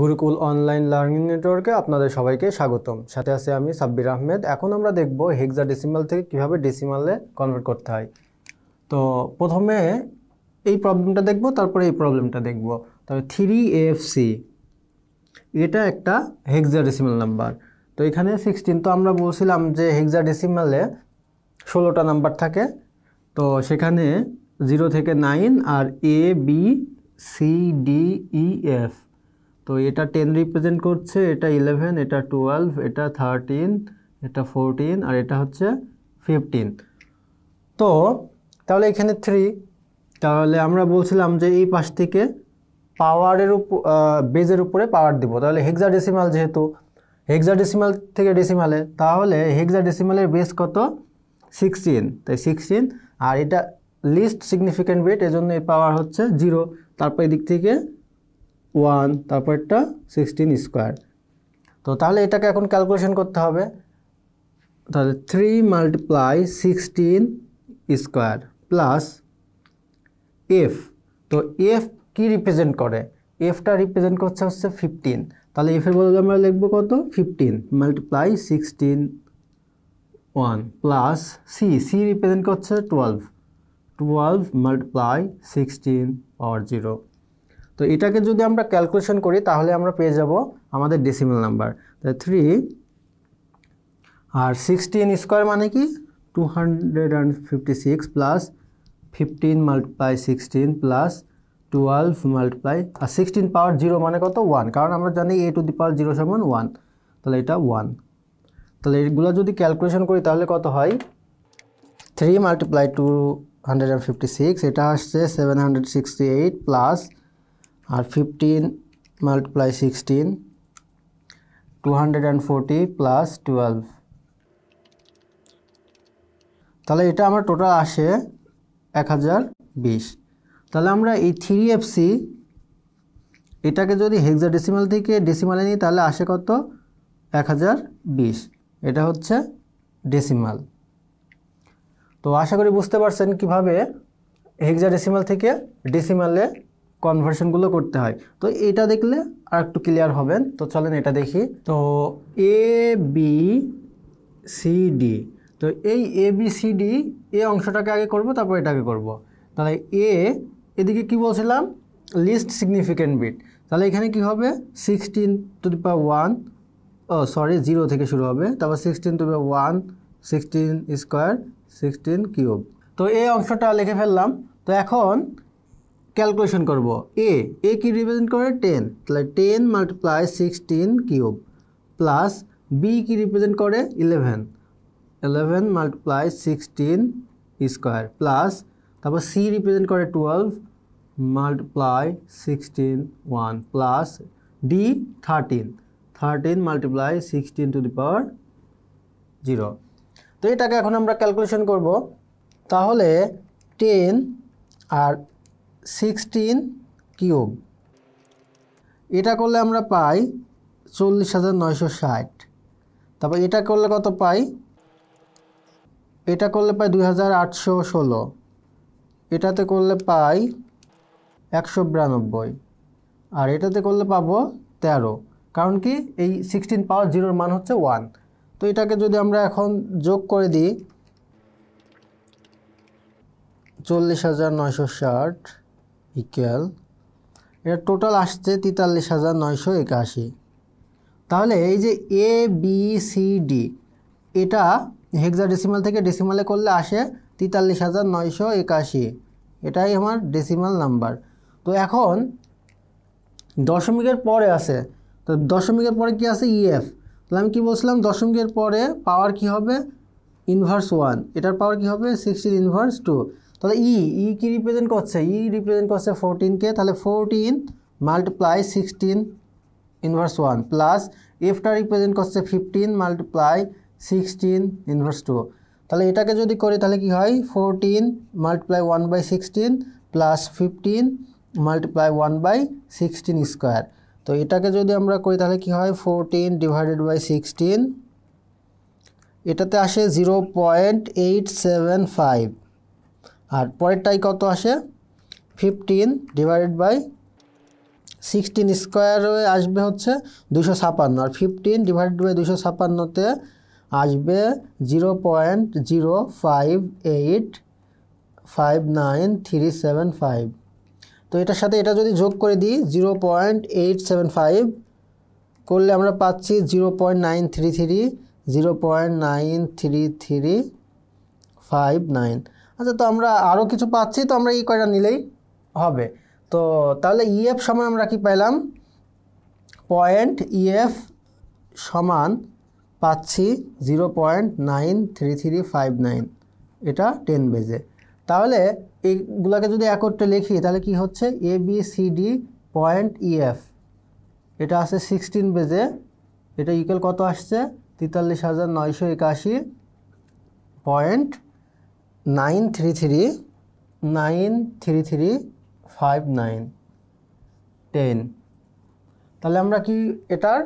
Gurukul online learning নেটওয়ার্কে আপনাদের সবাইকে স্বাগতম সাথে আছে আমি সাব্বির আহমেদ এখন আমরা দেখব হেক্সা ডেসিমাল থেকে কিভাবে ডিসিমালে কনভার্ট করতে হয় তো প্রথমে এই প্রবলেমটা দেখব তারপরে এই প্রবলেমটা দেখব তবে থ্রি এফসি এটা একটা হেক্সা ডিসিমাল নাম্বার তো এখানে সিক্সটিন তো আমরা বলছিলাম যে হেক্সা ডিসিমালে ষোলোটা নাম্বার থাকে তো সেখানে জিরো থেকে নাইন আর A B C D E F তো এটা টেন রিপ্রেজেন্ট করছে এটা ইলেভেন এটা টুয়েলভ এটা থার্টিন এটা ফোরটিন আর এটা হচ্ছে ফিফটিন তো তাহলে এখানে থ্রি তাহলে আমরা বলছিলাম যে এই পাশ থেকে পাওয়ারের উপর বেজের উপরে পাওয়ার দিব তাহলে হেক্সা ডেসিমাল যেহেতু হেক্সা ডেসিমাল থেকে ডেসিমালে তাহলে হেক্সা ডেসিমালের বেস কত সিক্সটিন তাই সিক্সটিন আর এটা লিস্ট সিগনিফিক্যান্ট বেট এজন্য এই পাওয়ার হচ্ছে জিরো তারপর এদিক থেকে ওয়ান তারপরটা সিক্সটিন স্কোয়ার তো তাহলে এটাকে এখন ক্যালকুলেশন করতে হবে তাহলে three multiply sixteen square plus F তো এফ কী রিপ্রেজেন্ট করে এফটা রিপ্রেজেন্ট করছে হচ্ছে ফিফটিন তাহলে এফের বদলে আমরা লিখবো কত fifteen multiply sixteen one plus C C represent করছে twelve twelve multiply sixteen power zero তো এটাকে যদি আমরা ক্যালকুলেশন করি তাহলে আমরা পেয়ে যাব আমাদের ডেসিমেল নাম্বার তাহলে থ্রি আর সিক্সটিন স্কোয়ার মানে কি two hundred and fifty six plus fifteen multiply sixteen plus twelve multiply আর সিক্সটিন পাওয়ার জিরো মানে কত ওয়ান কারণ আমরা জানি a to the power zero সমান ওয়ান তাহলে এটা ওয়ান তাহলে এগুলো যদি ক্যালকুলেশন করি তাহলে কত হয় three multiply two hundred and fifty six এটা আসছে seven hundred sixty eight plus আর fifteen multiply sixteen two hundred and forty plus twelve তাহলে এটা আমার টোটাল আসে এক হাজার বিশ তাহলে আমরা এই থ্রি এফ সি এটাকে যদি হেক্সা ডেসিমাল থেকে ডেসিমালে নিই তাহলে আসে কত এক হাজার বিশ এটা হচ্ছে ডেসিমাল তো আশা করি বুঝতে পারছেন কিভাবে হেক্সা ডেসিমাল থেকে ডেসিমালে কনভার্সনগুলো করতে হয় তো এটা দেখলে আর একটু ক্লিয়ার হবেন তো চলেন এটা দেখি তো এ বি সি ডি তো এই এ বি সি ডি এ অংশটাকে আগে করব তারপর এটাকে করব। তাহলে এ এদিকে কি বলছিলাম লিস্ট সিগনিফিক্যান্ট বিট তাহলে এখানে কি হবে sixteen to the power one ও সরি জিরো থেকে শুরু হবে তারপর sixteen to power one sixteen square sixteen cube তো এই অংশটা লিখে ফেললাম তো এখন ক্যালকুলেশন করব এ এ কি রিপ্রেজেন্ট করে টেন তাহলে ten multiply sixteen cube plus B কি রিপ্রেজেন্ট করে eleven eleven multiply sixteen square plus তারপর সি রিপ্রেজেন্ট করে twelve multiply sixteen one plus D thirteen thirteen multiply sixteen to the power zero তো এটাকে এখন আমরা ক্যালকুলেশন করব তাহলে টেন আর সিক্সটিন কিউব এটা করলে আমরা পাই চল্লিশ হাজার নয়শো ষাট তারপর এটা করলে কত পাই এটা করলে পাই দুই হাজার আটশো ষোলো এটাতে করলে পাই একশো বিরানব্বই আর এটাতে করলে পাবো তেরো কারণ কি এই সিক্সটিন পাওয়ার জিরোর মান হচ্ছে ওয়ান তো এটাকে যদি আমরা এখন যোগ করে দিই চল্লিশ হাজার নয়শো ষাট ইকুয়াল এর টোটাল আসছে তেতাল্লিশ হাজার নয়শো একাশি তাহলে এই যে এ বি সি ডি এটা হেক্সা ডেসিমাল থেকে ডেসিমালে করলে আসে তেতাল্লিশ হাজার নয়শো একাশি এটাই আমার ডেসিমাল নাম্বার তো এখন দশমিকের পরে আছে তো দশমিকের পরে কি আছে ইএফ e তাহলে আমি কি বলছিলাম দশমিকের পরে পাওয়ার কি হবে ইনভার্স ওয়ান এটার পাওয়ার কি হবে সিক্সটিন ইনভার্স টু তাহলে ই e, ই e কি রিপ্রেজেন্ট করছে ই e রিপ্রেজেন্ট করছে ফোরটিনকে তাহলে fourteen multiply sixteen inverse one plus এফটা রিপ্রেজেন্ট করছে fifteen multiply sixteen inverse two তাহলে এটাকে যদি করি তাহলে কি হয় fourteen multiply one by sixteen plus fifteen multiply one by sixteen square তো এটাকে যদি আমরা করি তাহলে কি হয় ফোরটিন ডিভাইডেড বাই সিক্সটিন এটাতে আসে zero point eight seven five আর পরেরটাই কত আসে ফিফটিন ডিভাইডেড বাই সিক্সটিন স্কোয়ারে আসবে হচ্ছে দুশো ছাপান্ন আর ফিফটিন ডিভাইডেড বাই দুশো ছাপান্নতে আসবে zero point zero five eight five nine three seven five তো এটার সাথে এটা যদি যোগ করে দিই zero point eight seven five করলে আমরা পাচ্ছি zero point nine three three zero point nine three three five nine আচ্ছা তো আমরা আরও কিছু পাচ্ছি তো আমরা ই কয়টা নিলেই হবে তো তাহলে ইএফ e সমান আমরা কি পেলাম পয়েন্ট ইএফ e সমান পাচ্ছি zero point nine three three five nine এটা টেন বেজে তাহলে এইগুলোকে যদি একত্রে লিখি তাহলে কি হচ্ছে A B C D point EF এটা আছে সিক্সটিন বেজে এটা ইকুয়াল কত আসছে তেতাল্লিশ হাজার নয়শো একাশি point nine three three nine three three five nine ten তাহলে আমরা কি এটার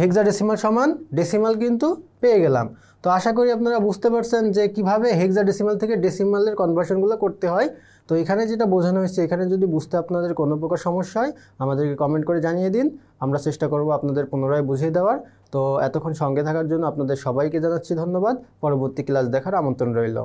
হেক্সা ডেসিমাল সমান ডেসিমাল কিন্তু পেয়ে গেলাম তো আশা করি আপনারা বুঝতে পারছেন যে কিভাবে হেক্সা ডেসিমাল থেকে ডেসিমালের কনভার্সনগুলো করতে হয় তো এখানে যেটা বোঝানো হয়েছে এখানে যদি বুঝতে আপনাদের কোনো প্রকার সমস্যা হয় আমাদেরকে কমেন্ট করে জানিয়ে দিন আমরা চেষ্টা করব আপনাদের পুনরায় বুঝিয়ে দেওয়ার তো এতক্ষণ সঙ্গে থাকার জন্য আপনাদের সবাইকে জানাচ্ছি ধন্যবাদ পরবর্তী ক্লাস দেখার আমন্ত্রণ রইল